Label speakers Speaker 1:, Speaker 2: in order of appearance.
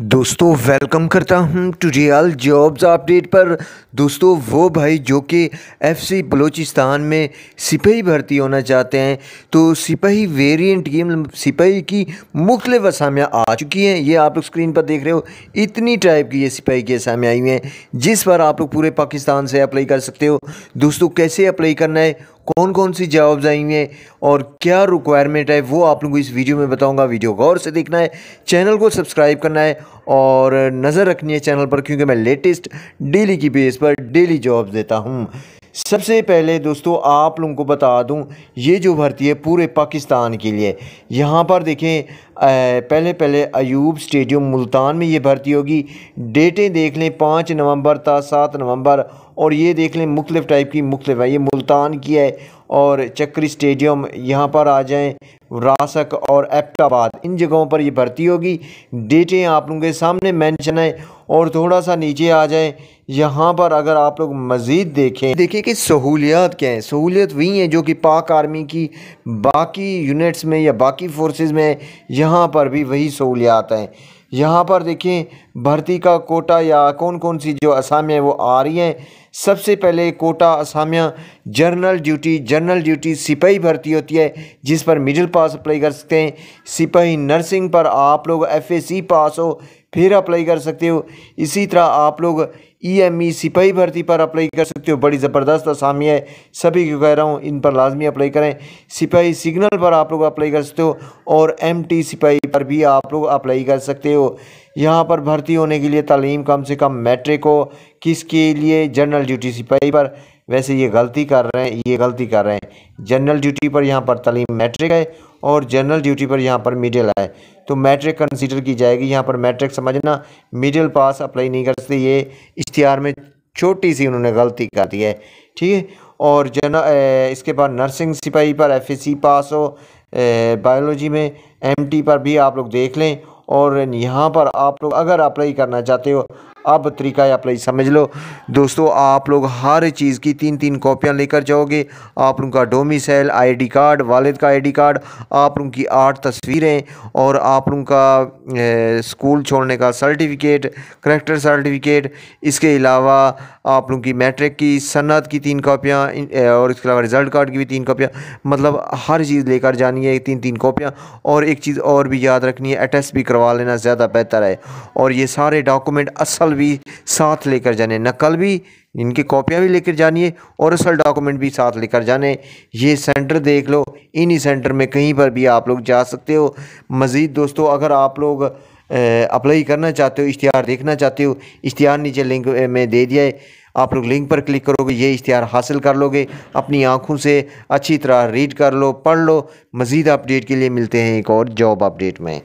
Speaker 1: दोस्तों वेलकम करता हूं टू रियल जॉब्स अपडेट पर दोस्तों वो भाई जो कि एफसी बलूचिस्तान में सिपाही भर्ती होना चाहते हैं तो सिपाही वेरिएंट की मतलब सिपाही की मुख्तलिफ असामियाँ आ चुकी हैं ये आप लोग स्क्रीन पर देख रहे हो इतनी टाइप की ये सिपाही की असामियाँ आई हुई हैं जिस पर आप लोग पूरे पाकिस्तान से अप्लाई कर सकते हो दोस्तों कैसे अप्लाई करना है कौन कौन सी जॉब्स आई हुई हैं और क्या रिक्वायरमेंट है वो आप लोगों को इस वीडियो में बताऊंगा वीडियो गौर से देखना है चैनल को सब्सक्राइब करना है और नज़र रखनी है चैनल पर क्योंकि मैं लेटेस्ट डेली की बेस पर डेली जॉब्स देता हूँ सबसे पहले दोस्तों आप लोगों को बता दूं ये जो भर्ती है पूरे पाकिस्तान के लिए यहाँ पर देखें पहले पहले अयूब स्टेडियम मुल्तान में ये भर्ती होगी डेटें देख लें पाँच नवंबर था सात नवंबर और ये देख लें मुख्तफ टाइप की मुख्तफ है ये मुल्तान की है और चक्री स्टेडियम यहाँ पर आ जाएँ रासक और एपटाबाद इन जगहों पर ये भर्ती होगी डेटें आप लोगों के सामने मैंशन है और थोड़ा सा नीचे आ जाएँ यहाँ पर अगर आप लोग मज़ीद देखें देखिए कि सहूलियात क्या हैं सहूलियत वही हैं जो कि पाक आर्मी की बाकी यूनिट्स में या बाकी फोर्सेस में यहाँ पर भी वही सहूलियात हैं यहाँ पर देखें भर्ती का कोटा या कौन कौन सी जो असामियाँ वो आ रही हैं सबसे पहले कोटा असामियाँ जर्नल ड्यूटी जर्नल ड्यूटी सिपाही भर्ती होती है जिस पर मिडिल पास अप्लाई कर सकते हैं सिपाही नर्सिंग पर आप लोग एफ सी पास हो फिर अप्लाई कर सकते हो इसी तरह आप लोग ई एम ई सिपाही भर्ती पर अप्लाई कर सकते हो बड़ी ज़बरदस्त आसामी है सभी को कह रहा हूँ इन पर लाजमी अप्लाई करें सिपाही सिग्नल पर आप लोग अप्लाई कर सकते हो और एम टी सिपाही पर भी आप लोग अप्लाई कर सकते हो यहाँ पर भर्ती होने के लिए तालीम कम से कम मैट्रिक हो किसके लिए जनरल ड्यूटी सिपाही पर वैसे ये गलती कर रहे हैं ये गलती कर रहे हैं जनरल ड्यूटी पर यहाँ पर तलीम मैट्रिक है और जनरल ड्यूटी पर यहाँ पर मिडिल है तो मैट्रिक कंसीडर की जाएगी यहाँ पर मैट्रिक समझना मिडिल पास अप्लाई नहीं कर सकते ये इश्तिहार में छोटी सी उन्होंने गलती कर दी है ठीक है और जन इसके बाद नर्सिंग सिपाही पर एफ पास हो बायोलॉजी में एम पर भी आप लोग देख लें और यहाँ पर आप लोग अगर अप्लाई करना चाहते हो अब तरीका अप्लाई समझ लो दोस्तों आप लोग हर चीज़ की तीन तीन कॉपियाँ लेकर जाओगे आप उनका आई आईडी कार्ड वालिद का आईडी कार्ड आप उनकी आठ तस्वीरें और आप उनका स्कूल छोड़ने का सर्टिफिकेट करेक्टर सर्टिफिकेट इसके अलावा आप लोग की मैट्रिक की सनत की तीन कापियाँ और इसके अलावा रिज़ल्ट कार्ड की भी तीन कापियाँ मतलब हर चीज़ लेकर जानी है तीन तीन कापियाँ और एक चीज़ और भी याद रखनी है अटेस्ट भी करवा लेना ज़्यादा बेहतर है और ये सारे डॉक्यूमेंट असल भी साथ लेकर जाने नकल भी इनकी कॉपियाँ भी लेकर जानिए और असल डॉक्यूमेंट भी साथ लेकर जाने ये सेंटर देख लो इन्हीं सेंटर में कहीं पर भी आप लोग जा सकते हो मज़ीद दोस्तों अगर आप लोग अप्लाई करना चाहते हो इश्तहार देखना चाहते हो इश्तहार नीचे लिंक में दे दिया है आप लोग लिंक पर क्लिक करोगे ये इश्तहार हासिल कर लोगे अपनी आँखों से अच्छी तरह रीड कर लो पढ़ लो मज़ीद अपडेट के लिए मिलते हैं एक और जॉब अपडेट में